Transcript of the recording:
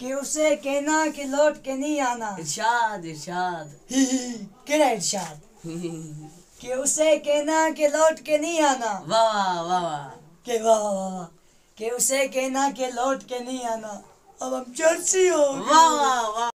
कि उसे कहना कि लौट के नहीं आना इरशाद इरशाद क्या इरशाद कि उसे कहना कि लौट के नहीं आना वाह वाह वाह वाह के वाह वाह वाह वाह कि उसे कहना कि लौट के नहीं आना अब हम चर्ची हो वाह वाह वाह